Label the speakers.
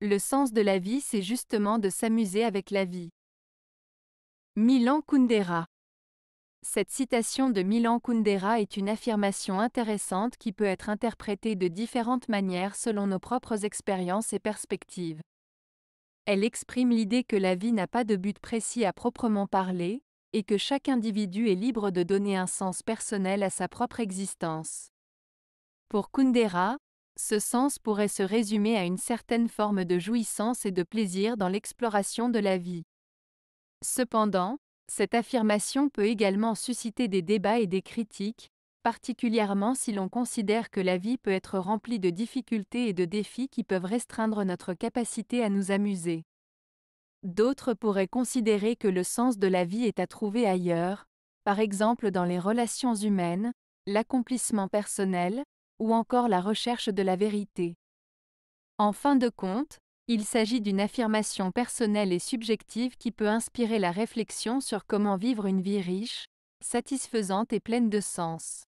Speaker 1: Le sens de la vie, c'est justement de s'amuser avec la vie. Milan Kundera Cette citation de Milan Kundera est une affirmation intéressante qui peut être interprétée de différentes manières selon nos propres expériences et perspectives. Elle exprime l'idée que la vie n'a pas de but précis à proprement parler, et que chaque individu est libre de donner un sens personnel à sa propre existence. Pour Kundera, ce sens pourrait se résumer à une certaine forme de jouissance et de plaisir dans l'exploration de la vie. Cependant, cette affirmation peut également susciter des débats et des critiques, particulièrement si l'on considère que la vie peut être remplie de difficultés et de défis qui peuvent restreindre notre capacité à nous amuser. D'autres pourraient considérer que le sens de la vie est à trouver ailleurs, par exemple dans les relations humaines, l'accomplissement personnel, ou encore la recherche de la vérité. En fin de compte, il s'agit d'une affirmation personnelle et subjective qui peut inspirer la réflexion sur comment vivre une vie riche, satisfaisante et pleine de sens.